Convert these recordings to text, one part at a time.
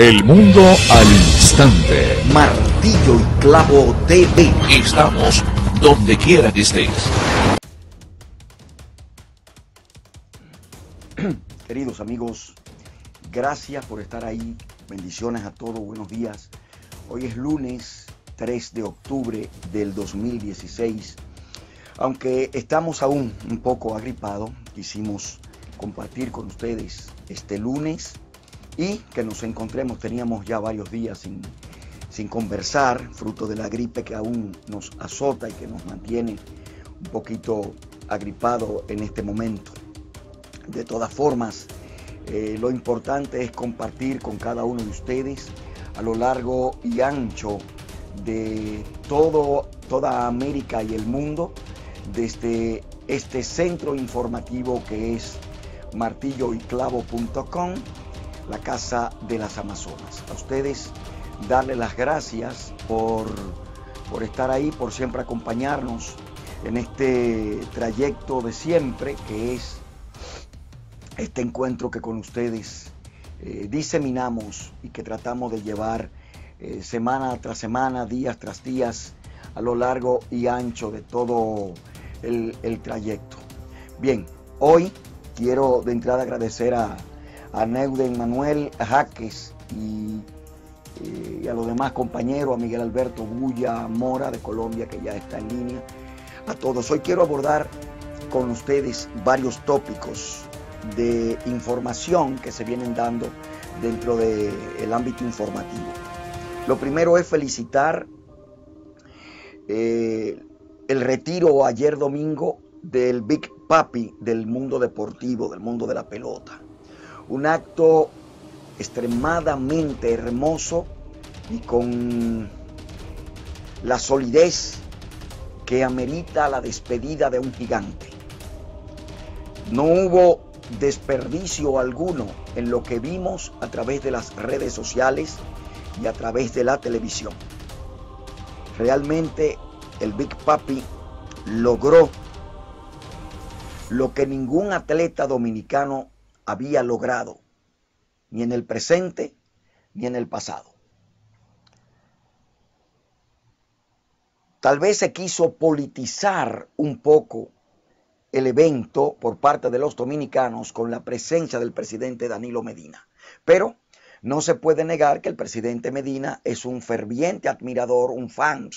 El mundo al instante. Martillo y clavo TV. Estamos donde quiera que estés. Queridos amigos, gracias por estar ahí. Bendiciones a todos, buenos días. Hoy es lunes 3 de octubre del 2016. Aunque estamos aún un poco agripados, quisimos compartir con ustedes este lunes y que nos encontremos. Teníamos ya varios días sin, conversar, fruto de la gripe que aún nos azota y que nos mantiene un poquito agripado en este momento. De todas formas, eh, lo importante es compartir con cada uno de ustedes a lo largo y ancho de todo, toda América y el mundo, desde este centro informativo que es martilloyclavo.com la Casa de las Amazonas. A ustedes darle las gracias por, por estar ahí, por siempre acompañarnos en este trayecto de siempre que es este encuentro que con ustedes eh, diseminamos y que tratamos de llevar eh, semana tras semana, días tras días, a lo largo y ancho de todo el, el trayecto. Bien, hoy quiero de entrada agradecer a, a Neuden Manuel Jaques eh, y, a los demás compañeros, a Miguel Alberto Guya Mora de Colombia, que ya está en línea, a todos. Hoy quiero abordar con ustedes varios tópicos de información que se vienen dando dentro del ámbito informativo. Lo primero es felicitar eh, el retiro ayer domingo del Big Papi del mundo deportivo, del mundo de la pelota un acto extremadamente hermoso y con la solidez que amerita la despedida de un gigante. No hubo desperdicio alguno en lo que vimos a través de las redes sociales y a través de la televisión. Realmente el Big Papi logró lo que ningún atleta dominicano había logrado, ni en el presente ni en el pasado. Tal vez se quiso politizar un poco el evento por parte de los dominicanos con la presencia del presidente Danilo Medina. Pero no se puede negar que el presidente Medina es un ferviente admirador, un fan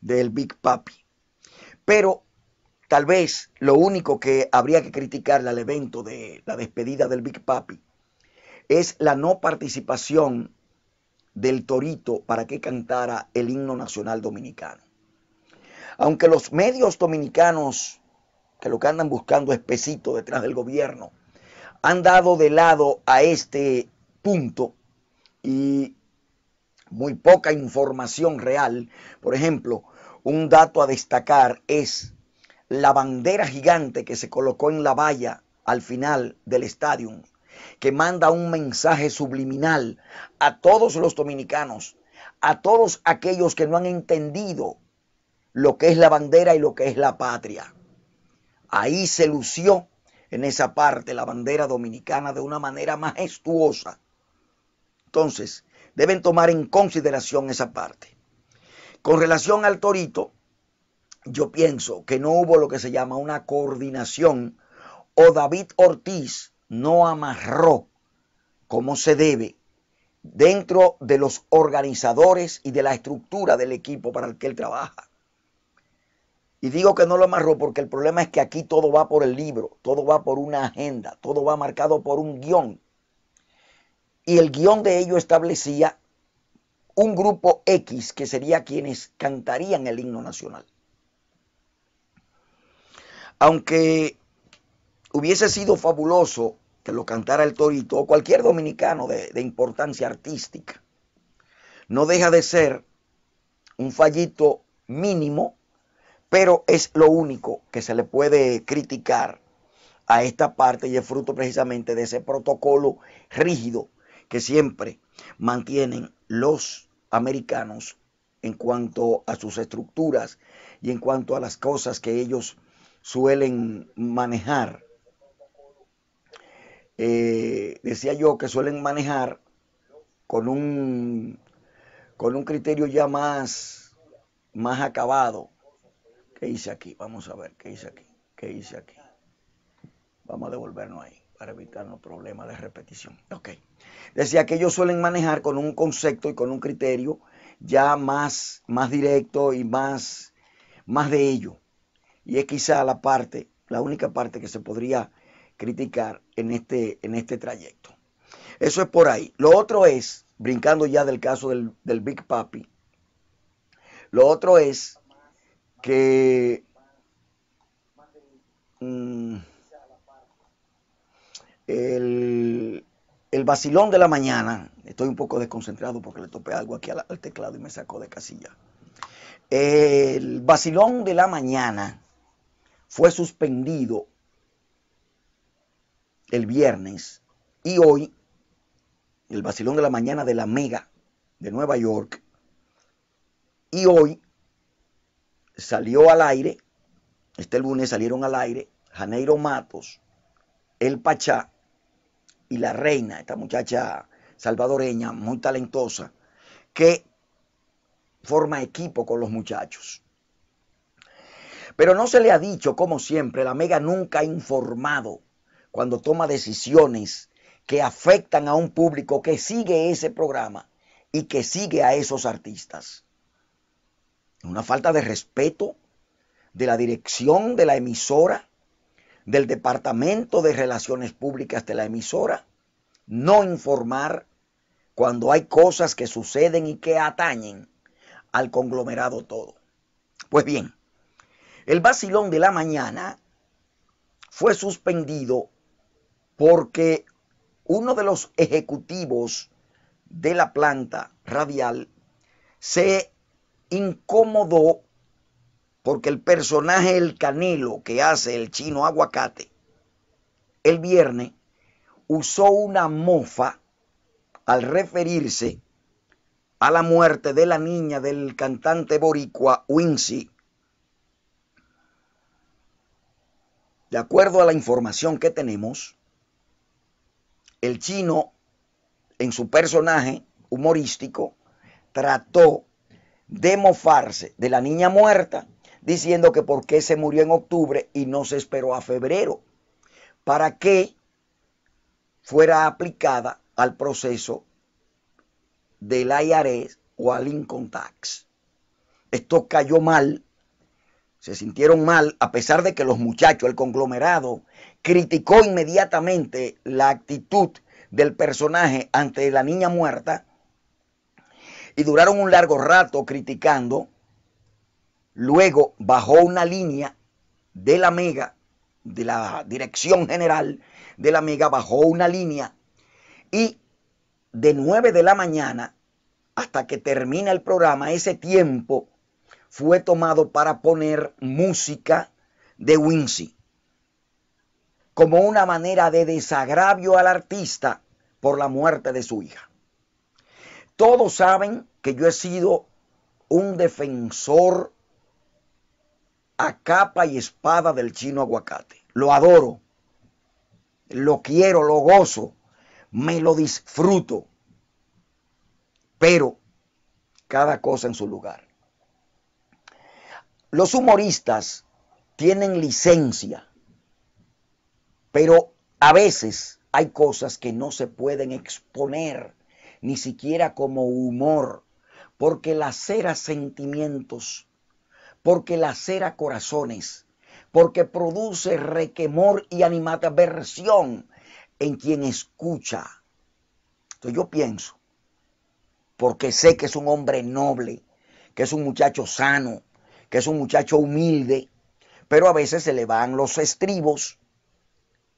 del Big Papi. Pero Tal vez lo único que habría que criticarle al evento de la despedida del Big Papi es la no participación del Torito para que cantara el himno nacional dominicano. Aunque los medios dominicanos, que lo que andan buscando es detrás del gobierno, han dado de lado a este punto y muy poca información real. Por ejemplo, un dato a destacar es la bandera gigante que se colocó en la valla al final del estadio, que manda un mensaje subliminal a todos los dominicanos, a todos aquellos que no han entendido lo que es la bandera y lo que es la patria. Ahí se lució en esa parte la bandera dominicana de una manera majestuosa. Entonces, deben tomar en consideración esa parte. Con relación al torito, yo pienso que no hubo lo que se llama una coordinación o David Ortiz no amarró como se debe dentro de los organizadores y de la estructura del equipo para el que él trabaja. Y digo que no lo amarró porque el problema es que aquí todo va por el libro, todo va por una agenda, todo va marcado por un guión. Y el guión de ello establecía un grupo X que sería quienes cantarían el himno nacional. Aunque hubiese sido fabuloso que lo cantara el Torito o cualquier dominicano de, importancia artística, no deja de ser un fallito mínimo, pero es lo único que se le puede criticar a esta parte y es fruto precisamente de ese protocolo rígido que siempre mantienen los americanos en cuanto a sus estructuras y en cuanto a las cosas que ellos suelen manejar. Eh, decía yo que suelen manejar con un, con un criterio ya más, más acabado. ¿Qué hice aquí? Vamos a ver, ¿qué hice aquí? ¿Qué hice aquí? Vamos a devolvernos ahí para evitar evitarnos problemas de repetición. Ok. Decía que ellos suelen manejar con un concepto y con un criterio ya más, más directo y más, más de ello y es quizá la parte, la única parte que se podría criticar en este, en este trayecto. Eso es por ahí. Lo otro es, brincando ya del caso del, Big Papi, lo otro es que... Mm, el, el vacilón de la mañana, estoy un poco desconcentrado porque le topé algo aquí al, al teclado y me sacó de casilla. El vacilón de la mañana fue suspendido el viernes y hoy el vacilón de la mañana de la Mega de Nueva York y hoy salió al aire, este lunes salieron al aire Janeiro Matos, El Pachá y la reina, esta muchacha salvadoreña muy talentosa, que forma equipo con los muchachos. Pero no se le ha dicho, como siempre, la Mega nunca ha informado cuando toma decisiones que afectan a un público que sigue ese programa y que sigue a esos artistas. Una falta de respeto de la dirección de la emisora, del departamento de relaciones públicas de la emisora, no informar cuando hay cosas que suceden y que atañen al conglomerado todo. Pues bien, el vacilón de la mañana fue suspendido porque uno de los ejecutivos de la planta radial se incomodó porque el personaje El Canelo que hace el chino aguacate el viernes usó una mofa al referirse a la muerte de la niña del cantante boricua Wincy De acuerdo a la información que tenemos, el chino en su personaje humorístico trató de mofarse de la niña muerta diciendo que por qué se murió en octubre y no se esperó a febrero para que fuera aplicada al proceso del IRS e o al Income Tax. Esto cayó mal se sintieron mal, a pesar de que los muchachos, el conglomerado, criticó inmediatamente la actitud del personaje ante la niña muerta y duraron un largo rato criticando. Luego bajó una línea de la mega, de la dirección general de la mega, bajó una línea y de 9 de la mañana hasta que termina el programa, ese tiempo fue tomado para poner música de Wincy como una manera de desagravio al artista por la muerte de su hija. Todos saben que yo he sido un defensor a capa y espada del chino aguacate. Lo adoro, lo quiero, lo gozo, me lo disfruto, pero cada cosa en su lugar. Los humoristas tienen licencia, pero a veces hay cosas que no se pueden exponer, ni siquiera como humor, porque lacera sentimientos, porque lacera corazones, porque produce requemor y animadversión en quien escucha. Entonces yo pienso, porque sé que es un hombre noble, que es un muchacho sano, que es un muchacho humilde, pero a veces se le van los estribos,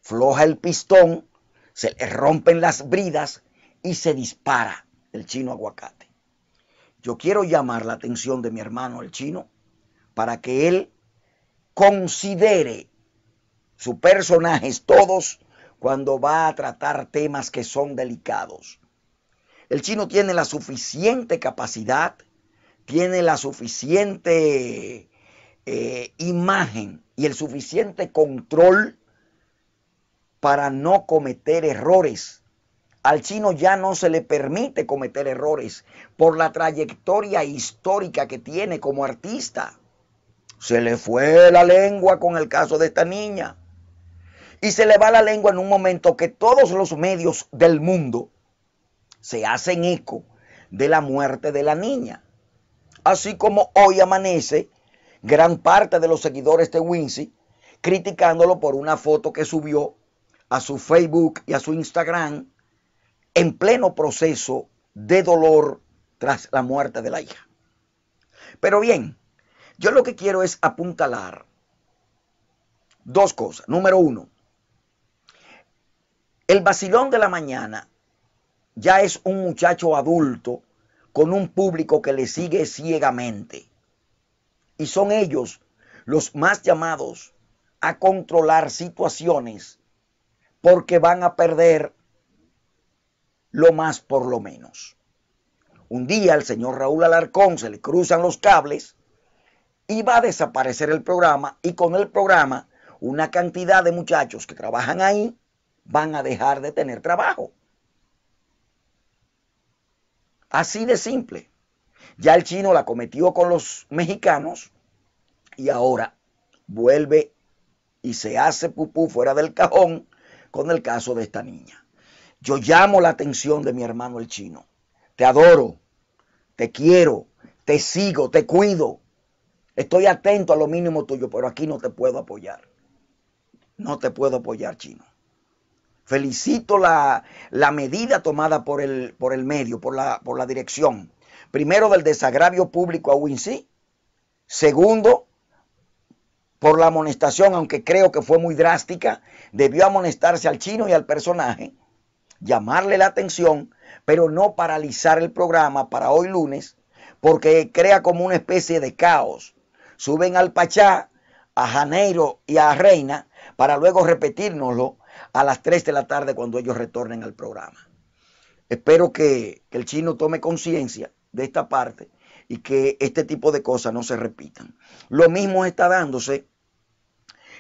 floja el pistón, se le rompen las bridas y se dispara el chino aguacate. Yo quiero llamar la atención de mi hermano el chino para que él considere sus personajes todos cuando va a tratar temas que son delicados. El chino tiene la suficiente capacidad tiene la suficiente eh, imagen y el suficiente control para no cometer errores. Al chino ya no se le permite cometer errores por la trayectoria histórica que tiene como artista. Se le fue la lengua con el caso de esta niña. Y se le va la lengua en un momento que todos los medios del mundo se hacen eco de la muerte de la niña así como hoy amanece gran parte de los seguidores de Wincy criticándolo por una foto que subió a su Facebook y a su Instagram en pleno proceso de dolor tras la muerte de la hija. Pero bien, yo lo que quiero es apuntalar dos cosas. Número uno, el vacilón de la mañana ya es un muchacho adulto con un público que le sigue ciegamente. Y son ellos los más llamados a controlar situaciones porque van a perder lo más por lo menos. Un día al señor Raúl Alarcón se le cruzan los cables y va a desaparecer el programa y con el programa una cantidad de muchachos que trabajan ahí van a dejar de tener trabajo. Así de simple. Ya el chino la cometió con los mexicanos y ahora vuelve y se hace pupú fuera del cajón con el caso de esta niña. Yo llamo la atención de mi hermano el chino. Te adoro, te quiero, te sigo, te cuido. Estoy atento a lo mínimo tuyo, pero aquí no te puedo apoyar. No te puedo apoyar, chino. Felicito la, medida tomada por el, por el medio, por la, por la dirección. Primero, del desagravio público a Wincy. Segundo, por la amonestación, aunque creo que fue muy drástica, debió amonestarse al chino y al personaje, llamarle la atención, pero no paralizar el programa para hoy lunes, porque crea como una especie de caos. Suben al Pachá, a Janeiro y a Reina para luego repetírnoslo a las 3 de la tarde cuando ellos retornen al programa. Espero que, el chino tome conciencia de esta parte y que este tipo de cosas no se repitan. Lo mismo está dándose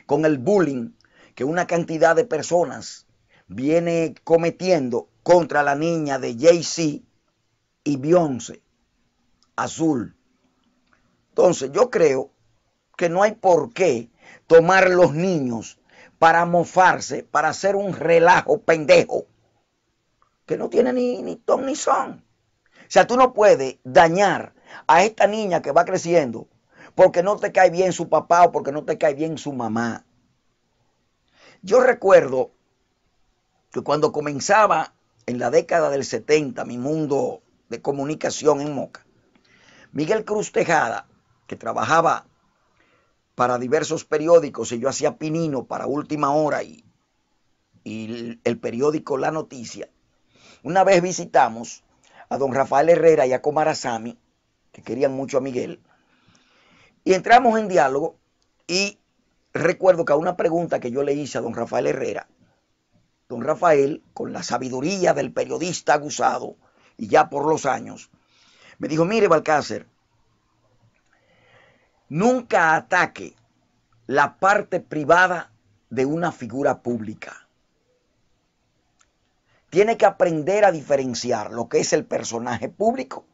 con el bullying que una cantidad de personas viene cometiendo contra la niña de Jay-Z y Beyoncé, azul. Entonces, yo creo que no hay por qué tomar los niños para mofarse, para hacer un relajo pendejo, que no tiene ni, ni ton ni son. O sea, tú no puedes dañar a esta niña que va creciendo porque no te cae bien su papá o porque no te cae bien su mamá. Yo recuerdo que cuando comenzaba en la década del 70 mi mundo de comunicación en Moca, Miguel Cruz Tejada, que trabajaba para diversos periódicos y yo hacía pinino para última hora y, el periódico La Noticia. Una vez visitamos a don Rafael Herrera y a Comarazami, que querían mucho a Miguel, y entramos en diálogo y recuerdo que a una pregunta que yo le hice a don Rafael Herrera, don Rafael, con la sabiduría del periodista aguzado y ya por los años, me dijo, mire Balcácer, nunca ataque la parte privada de una figura pública. Tiene que aprender a diferenciar lo que es el personaje público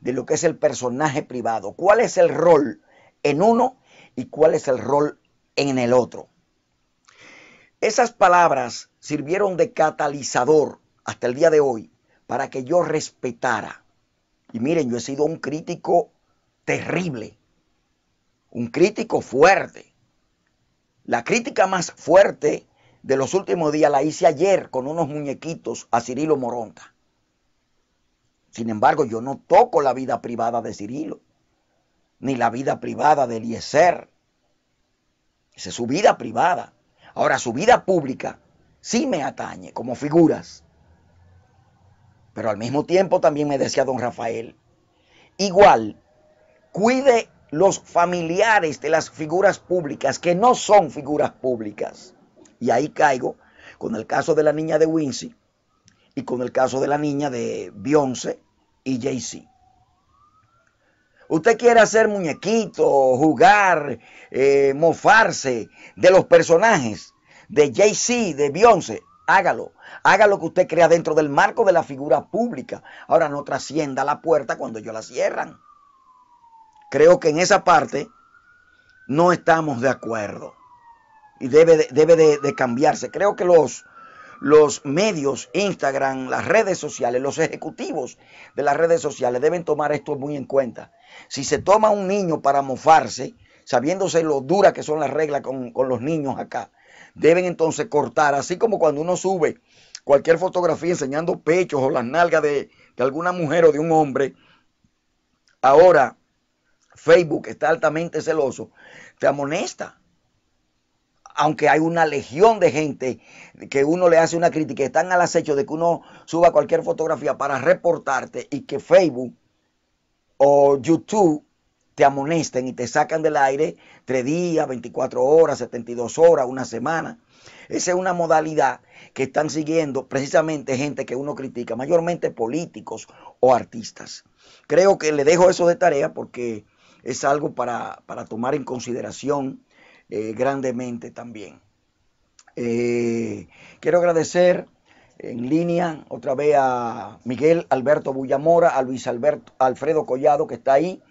de lo que es el personaje privado. ¿Cuál es el rol en uno y cuál es el rol en el otro? Esas palabras sirvieron de catalizador hasta el día de hoy para que yo respetara. Y miren, yo he sido un crítico terrible un crítico fuerte. La crítica más fuerte de los últimos días la hice ayer con unos muñequitos a Cirilo Moronta. Sin embargo, yo no toco la vida privada de Cirilo, ni la vida privada de Eliezer. Esa es su vida privada. Ahora, su vida pública sí me atañe como figuras. Pero al mismo tiempo también me decía don Rafael, igual, cuide los familiares de las figuras públicas que no son figuras públicas. Y ahí caigo con el caso de la niña de Wincy y con el caso de la niña de Beyoncé y Jay-Z. Usted quiere hacer muñequito, jugar, eh, mofarse de los personajes de Jay-Z, de Beyoncé, hágalo. Haga lo que usted crea dentro del marco de la figura pública. Ahora no trascienda la puerta cuando ellos la cierran. Creo que en esa parte no estamos de acuerdo y debe de, debe de, cambiarse. Creo que los, los medios, Instagram, las redes sociales, los ejecutivos de las redes sociales deben tomar esto muy en cuenta. Si se toma un niño para mofarse, sabiéndose lo dura que son las reglas con, los niños acá, deben entonces cortar, así como cuando uno sube cualquier fotografía enseñando pechos o las nalgas de, de alguna mujer o de un hombre, ahora Facebook está altamente celoso, te amonesta. Aunque hay una legión de gente que uno le hace una crítica, están al acecho de que uno suba cualquier fotografía para reportarte y que Facebook o YouTube te amonesten y te sacan del aire tres días, 24 horas, 72 horas, una semana. Esa es una modalidad que están siguiendo precisamente gente que uno critica, mayormente políticos o artistas. Creo que le dejo eso de tarea porque es algo para, tomar en consideración eh, grandemente también. Eh, quiero agradecer en línea otra vez a Miguel Alberto Bullamora, a Luis Alberto, Alfredo Collado que está ahí,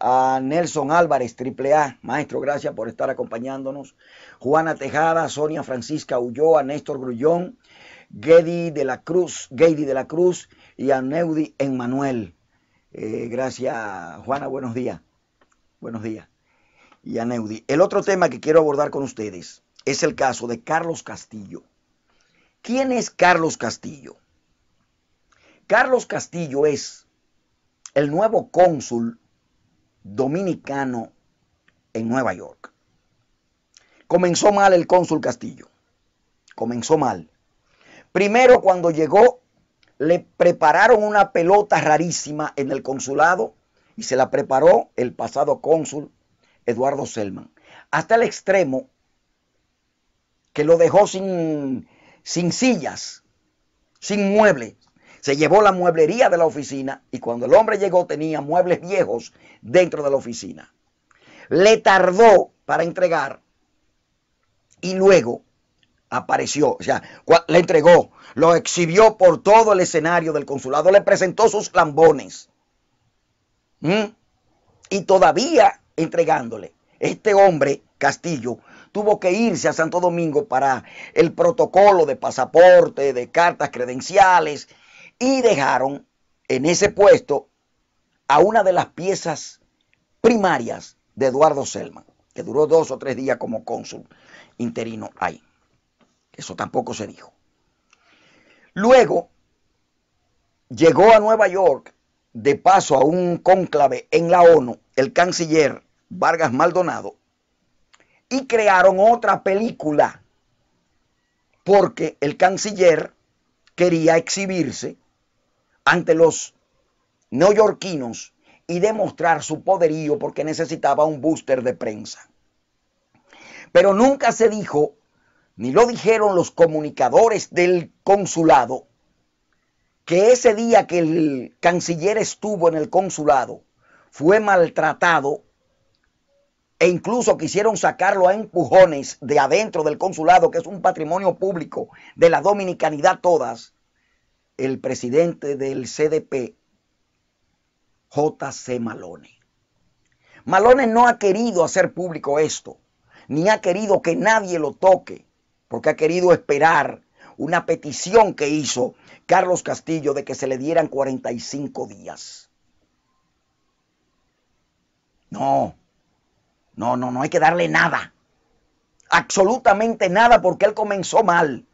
a Nelson Álvarez, A, maestro, gracias por estar acompañándonos, Juana Tejada, Sonia Francisca Ulloa, Néstor Grullón, Gedi de la Cruz, de la Cruz y a Neudi Emmanuel. Eh, gracias, Juana, buenos días. Buenos días. Y a Neudi. El otro tema que quiero abordar con ustedes es el caso de Carlos Castillo. ¿Quién es Carlos Castillo? Carlos Castillo es el nuevo cónsul dominicano en Nueva York. Comenzó mal el cónsul Castillo. Comenzó mal. Primero cuando llegó le prepararon una pelota rarísima en el consulado y se la preparó el pasado cónsul Eduardo Selman, hasta el extremo que lo dejó sin, sin sillas, sin muebles. Se llevó la mueblería de la oficina y cuando el hombre llegó tenía muebles viejos dentro de la oficina. Le tardó para entregar y luego apareció, o sea, le entregó, lo exhibió por todo el escenario del consulado, le presentó sus lambones ¿Mm? Y todavía entregándole. Este hombre, Castillo, tuvo que irse a Santo Domingo para el protocolo de pasaporte, de cartas credenciales, y dejaron en ese puesto a una de las piezas primarias de Eduardo Selman, que duró dos o tres días como cónsul interino ahí. Eso tampoco se dijo. Luego llegó a Nueva York de paso a un cónclave en la ONU el canciller Vargas Maldonado y crearon otra película porque el canciller quería exhibirse ante los neoyorquinos y demostrar su poderío porque necesitaba un booster de prensa. Pero nunca se dijo, ni lo dijeron los comunicadores del consulado, que ese día que el canciller estuvo en el consulado, fue maltratado e incluso quisieron sacarlo a empujones de adentro del consulado, que es un patrimonio público de la dominicanidad todas, el presidente del CDP, J.C. Malone. Malone no ha querido hacer público esto, ni ha querido que nadie lo toque, porque ha querido esperar una petición que hizo Carlos Castillo de que se le dieran 45 días. No, no, no, no hay que darle nada. Absolutamente nada porque él comenzó mal.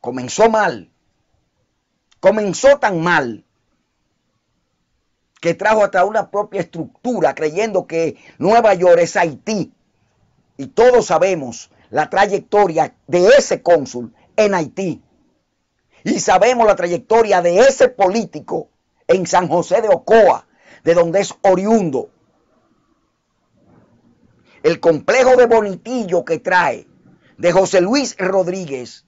Comenzó mal. Comenzó tan mal que trajo hasta una propia estructura creyendo que Nueva York es Haití. Y todos sabemos la trayectoria de ese cónsul en Haití. Y sabemos la trayectoria de ese político en San José de Ocoa, de donde es oriundo. El complejo de bonitillo que trae de José Luis Rodríguez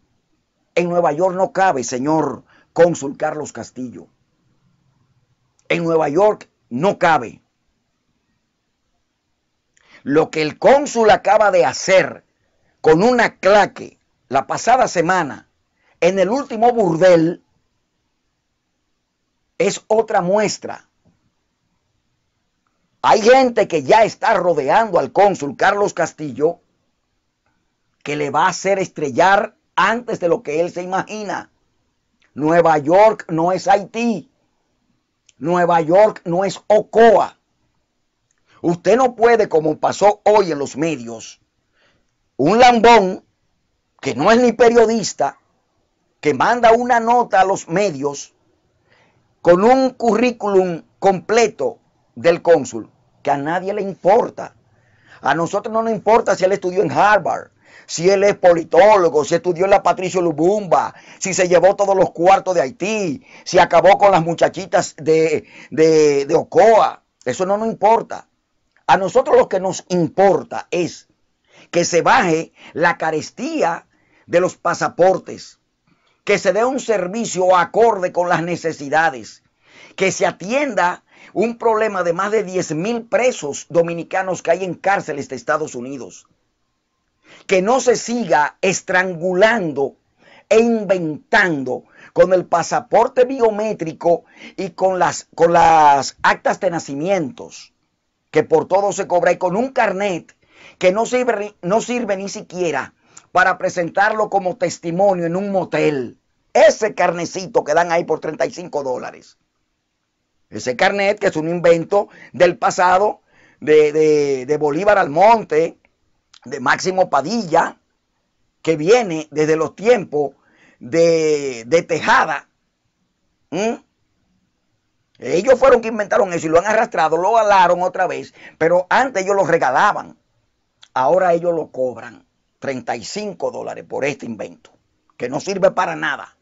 en Nueva York no cabe, señor cónsul Carlos Castillo. En Nueva York no cabe. Lo que el cónsul acaba de hacer con una claque la pasada semana en el último burdel es otra muestra. Hay gente que ya está rodeando al cónsul Carlos Castillo que le va a hacer estrellar antes de lo que él se imagina. Nueva York no es Haití. Nueva York no es Ocoa. Usted no puede, como pasó hoy en los medios, un lambón que no es ni periodista, que manda una nota a los medios con un currículum completo del cónsul, que a nadie le importa. A nosotros no nos importa si él estudió en Harvard, si él es politólogo, si estudió en la Patricio Lubumba, si se llevó todos los cuartos de Haití, si acabó con las muchachitas de, de, de Ocoa. Eso no nos importa. A nosotros lo que nos importa es que se baje la carestía de los pasaportes, que se dé un servicio acorde con las necesidades, que se atienda un problema de más de 10 mil presos dominicanos que hay en cárceles de Estados Unidos, que no se siga estrangulando e inventando con el pasaporte biométrico y con las, con las actas de nacimientos, que por todo se cobra y con un carnet que no sirve, no sirve ni siquiera para presentarlo como testimonio en un motel. Ese carnecito que dan ahí por 35 dólares. Ese carnet que es un invento del pasado de, de, Bolívar Almonte, de Máximo Padilla, que viene desde los tiempos de, de Tejada. ¿Mm? Ellos fueron que inventaron eso y lo han arrastrado, lo alaron otra vez, pero antes ellos lo regalaban, ahora ellos lo cobran. 35 dólares por este invento, que no sirve para nada.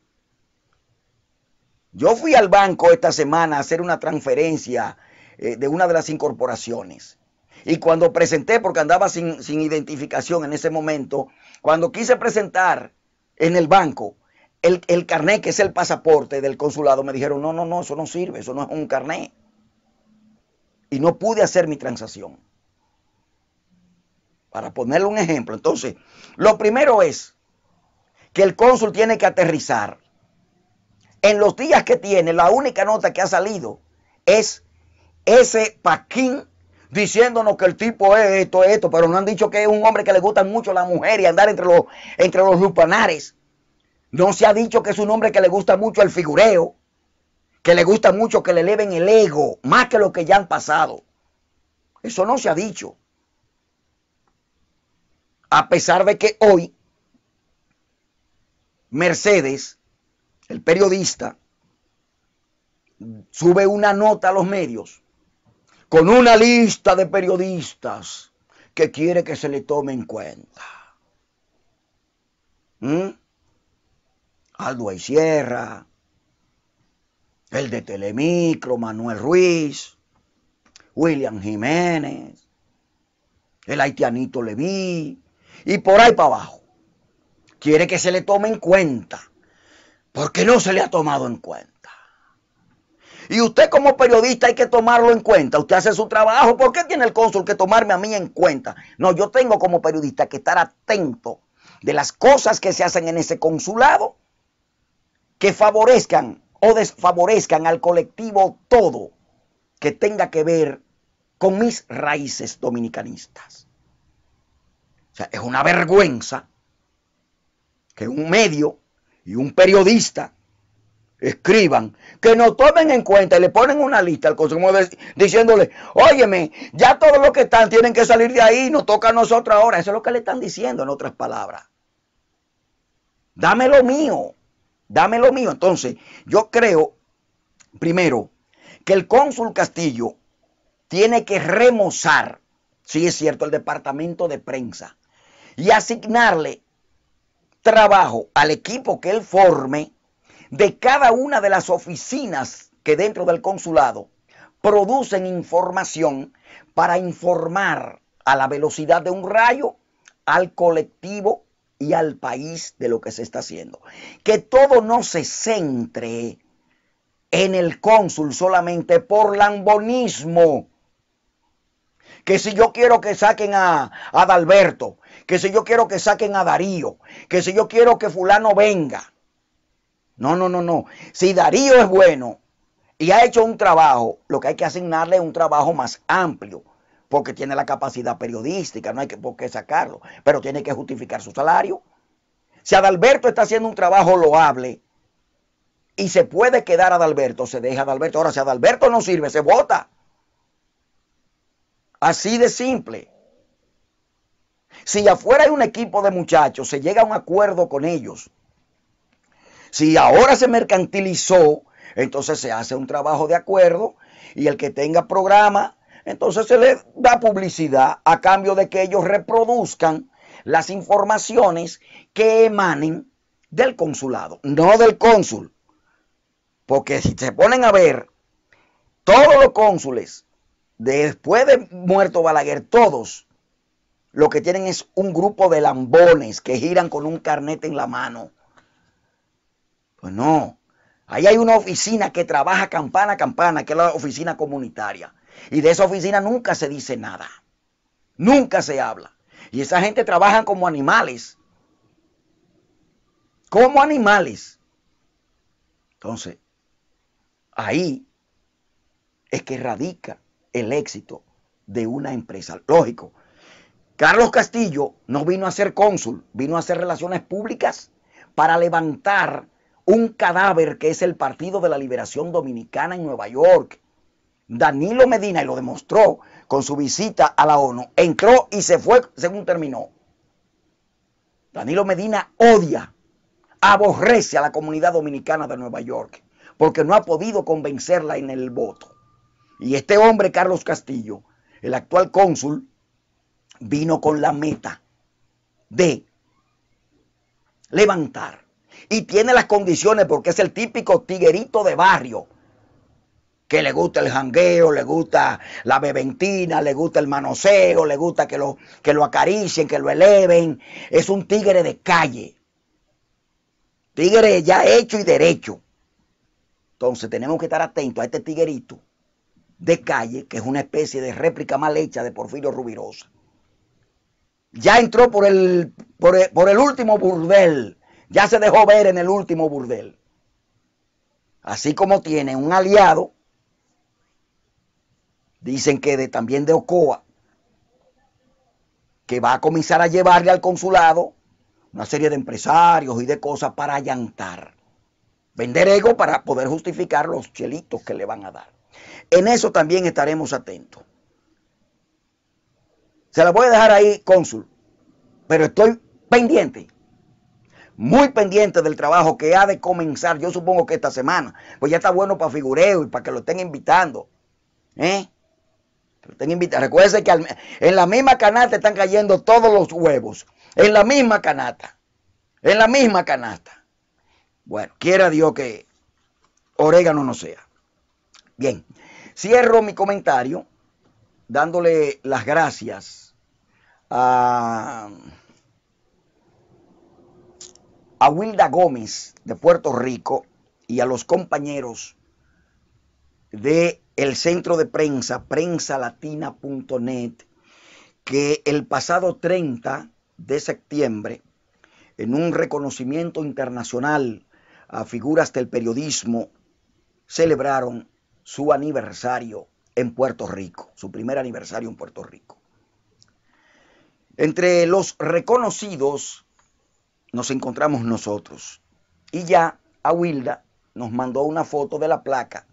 Yo fui al banco esta semana a hacer una transferencia eh, de una de las incorporaciones. Y cuando presenté, porque andaba sin, identificación en ese momento, cuando quise presentar en el banco el, el carnet, que es el pasaporte del consulado, me dijeron, no, no, no, eso no sirve, eso no es un carnet. Y no pude hacer mi transacción para ponerle un ejemplo. Entonces, lo primero es que el cónsul tiene que aterrizar. En los días que tiene, la única nota que ha salido es ese paquín diciéndonos que el tipo es esto, esto, pero no han dicho que es un hombre que le gusta mucho la mujer y andar entre los, entre los lupanares. No se ha dicho que es un hombre que le gusta mucho el figureo, que le gusta mucho que le eleven el ego, más que lo que ya han pasado. Eso no se ha dicho. A pesar de que hoy Mercedes, el periodista, sube una nota a los medios con una lista de periodistas que quiere que se le tome en cuenta. ¿Mm? Aldo y Sierra, el de Telemicro, Manuel Ruiz, William Jiménez, el haitianito Leví, y por ahí para abajo. Quiere que se le tome en cuenta, porque no se le ha tomado en cuenta. Y usted como periodista hay que tomarlo en cuenta. Usted hace su trabajo. ¿Por qué tiene el cónsul que tomarme a mí en cuenta? No, yo tengo como periodista que estar atento de las cosas que se hacen en ese consulado que favorezcan o desfavorezcan al colectivo todo que tenga que ver con mis raíces dominicanistas. O sea, es una vergüenza que un medio y un periodista escriban, que no tomen en cuenta y le ponen una lista al consumidor diciéndole, óyeme, ya todos los que están tienen que salir de ahí, nos toca a nosotros ahora. Eso es lo que le están diciendo en otras palabras. Dame lo mío, dame lo mío. Entonces, yo creo, primero, que el cónsul Castillo tiene que remozar, si sí es cierto, el departamento de prensa, y asignarle trabajo al equipo que él forme de cada una de las oficinas que dentro del consulado producen información para informar a la velocidad de un rayo al colectivo y al país de lo que se está haciendo. Que todo no se centre en el cónsul solamente por lambonismo. Que si yo quiero que saquen a, a Adalberto, que si yo quiero que saquen a Darío, que si yo quiero que fulano venga. No, no, no, no. Si Darío es bueno y ha hecho un trabajo, lo que hay que asignarle es un trabajo más amplio, porque tiene la capacidad periodística, no hay que, por qué sacarlo, pero tiene que justificar su salario. Si Adalberto está haciendo un trabajo loable y se puede quedar Adalberto, se deja Adalberto. Ahora, si Adalberto no sirve, se vota. Así de simple. Si afuera hay un equipo de muchachos, se llega a un acuerdo con ellos. Si ahora se mercantilizó, entonces se hace un trabajo de acuerdo y el que tenga programa, entonces se le da publicidad a cambio de que ellos reproduzcan las informaciones que emanen del consulado, no del cónsul. Porque si se ponen a ver, todos los cónsules, después de muerto Balaguer, todos lo que tienen es un grupo de lambones que giran con un carnet en la mano. Pues no. Ahí hay una oficina que trabaja campana a campana, que es la oficina comunitaria. Y de esa oficina nunca se dice nada. Nunca se habla. Y esa gente trabaja como animales. Como animales. Entonces, ahí es que radica el éxito de una empresa. Lógico, Carlos Castillo no vino a ser cónsul, vino a hacer relaciones públicas para levantar un cadáver que es el Partido de la Liberación Dominicana en Nueva York. Danilo Medina, y lo demostró con su visita a la ONU, entró y se fue según terminó. Danilo Medina odia, aborrece a la comunidad dominicana de Nueva York, porque no ha podido convencerla en el voto. Y este hombre, Carlos Castillo, el actual cónsul, vino con la meta de levantar. Y tiene las condiciones porque es el típico tiguerito de barrio. Que le gusta el jangueo, le gusta la beventina, le gusta el manoseo, le gusta que lo, que lo acaricien, que lo eleven. Es un tigre de calle. Tigre ya hecho y derecho. Entonces tenemos que estar atentos a este tiguerito de calle, que es una especie de réplica mal hecha de Porfirio Rubirosa ya entró por el, por último burdel, ya se dejó ver en el último burdel. Así como tiene un aliado, dicen que de, también de Ocoa, que va a comenzar a llevarle al consulado una serie de empresarios y de cosas para allantar. Vender ego para poder justificar los chelitos que le van a dar. En eso también estaremos atentos. Se la voy a dejar ahí, cónsul, pero estoy pendiente, muy pendiente del trabajo que ha de comenzar, yo supongo que esta semana, pues ya está bueno para figureo y para que lo estén invitando. ¿Eh? Recuerden que en la misma canasta están cayendo todos los huevos. En la misma canasta. En la misma canasta. Bueno, quiera Dios que orégano no sea. Bien, cierro mi comentario dándole las gracias a, Wilda Gómez de Puerto Rico y a los compañeros de el centro de prensa, prensalatina.net, que el pasado 30 de septiembre, en un reconocimiento internacional a figuras del periodismo, celebraron su aniversario en Puerto Rico, su primer aniversario en Puerto Rico. Entre los reconocidos nos encontramos nosotros. Y ya a Wilda nos mandó una foto de la placa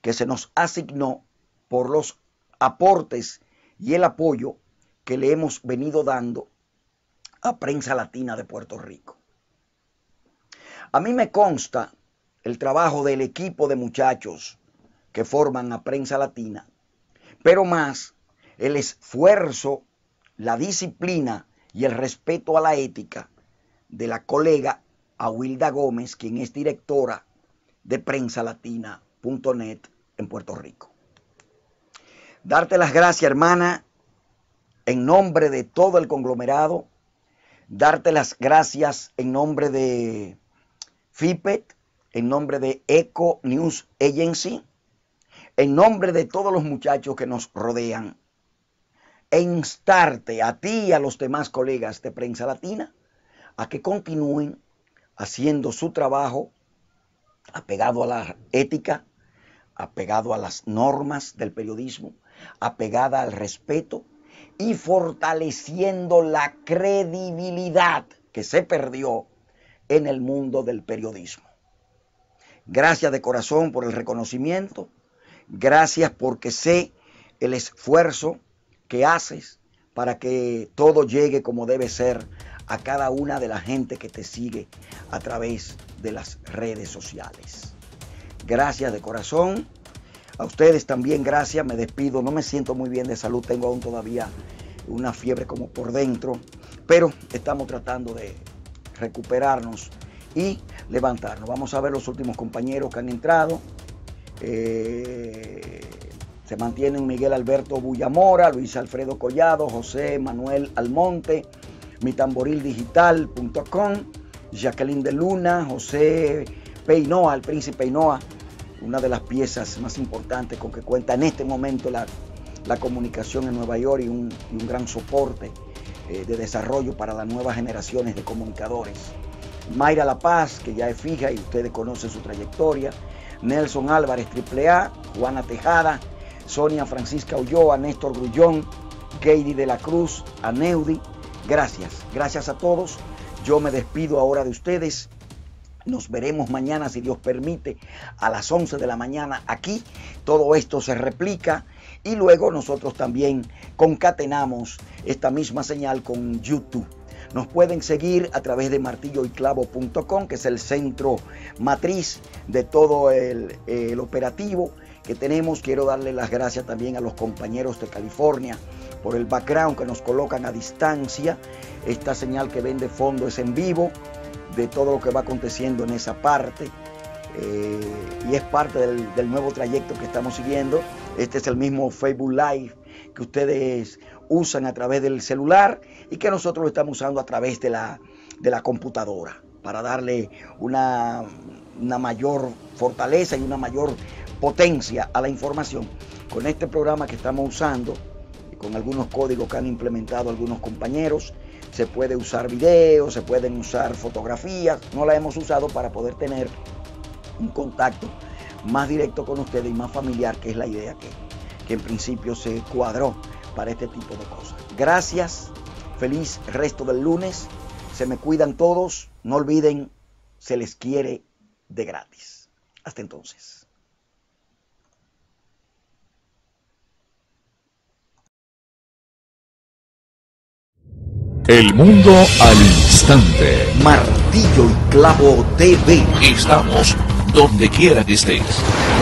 que se nos asignó por los aportes y el apoyo que le hemos venido dando a Prensa Latina de Puerto Rico. A mí me consta el trabajo del equipo de muchachos que forman a Prensa Latina, pero más el esfuerzo la disciplina y el respeto a la ética de la colega Awilda Gómez, quien es directora de prensalatina.net en Puerto Rico. Darte las gracias, hermana, en nombre de todo el conglomerado, darte las gracias en nombre de FIPET, en nombre de Eco News Agency, en nombre de todos los muchachos que nos rodean e instarte a ti y a los demás colegas de prensa latina a que continúen haciendo su trabajo apegado a la ética, apegado a las normas del periodismo, apegada al respeto y fortaleciendo la credibilidad que se perdió en el mundo del periodismo. Gracias de corazón por el reconocimiento, gracias porque sé el esfuerzo que haces para que todo llegue como debe ser a cada una de la gente que te sigue a través de las redes sociales. Gracias de corazón. A ustedes también gracias. Me despido. No me siento muy bien de salud. Tengo aún todavía una fiebre como por dentro. Pero estamos tratando de recuperarnos y levantarnos. Vamos a ver los últimos compañeros que han entrado. Eh, se mantienen Miguel Alberto Bullamora, Luis Alfredo Collado, José Manuel Almonte, mitamborildigital.com, Jacqueline de Luna, José Peinoa, el príncipe Peinoa, una de las piezas más importantes con que cuenta en este momento la, comunicación en Nueva York y un, gran soporte eh, de desarrollo para las nuevas generaciones de comunicadores. Mayra La Paz, que ya es fija y ustedes conocen su trayectoria. Nelson Álvarez, AAA, Juana Tejada, Sonia Francisca Ulloa, Néstor Grullón, Katie de la Cruz, Aneudi. Gracias, gracias a todos. Yo me despido ahora de ustedes. Nos veremos mañana, si Dios permite, a las 11 de la mañana aquí. Todo esto se replica y luego nosotros también concatenamos esta misma señal con YouTube. Nos pueden seguir a través de martilloyclavo.com, que es el centro matriz de todo el operativo tenemos. Quiero darle las gracias también a los compañeros de California por el background que nos colocan a distancia. Esta señal que ven de fondo es en vivo de todo lo que va aconteciendo en esa parte. Eh, y es parte del, nuevo trayecto que estamos siguiendo. Este es el mismo Facebook Live que ustedes usan a través del celular y que nosotros lo estamos usando a través de la, de la computadora para darle una, una mayor fortaleza y una mayor potencia a la información con este programa que estamos usando y con algunos códigos que han implementado algunos compañeros. Se puede usar videos, se pueden usar fotografías. No la hemos usado para poder tener un contacto más directo con ustedes y más familiar, que es la idea que en principio se cuadró para este tipo de cosas. Gracias, feliz resto del lunes. Se me cuidan todos. No olviden, se les quiere de gratis. Hasta entonces. El mundo al instante. Martillo y Clavo TV. Estamos donde quiera que estés.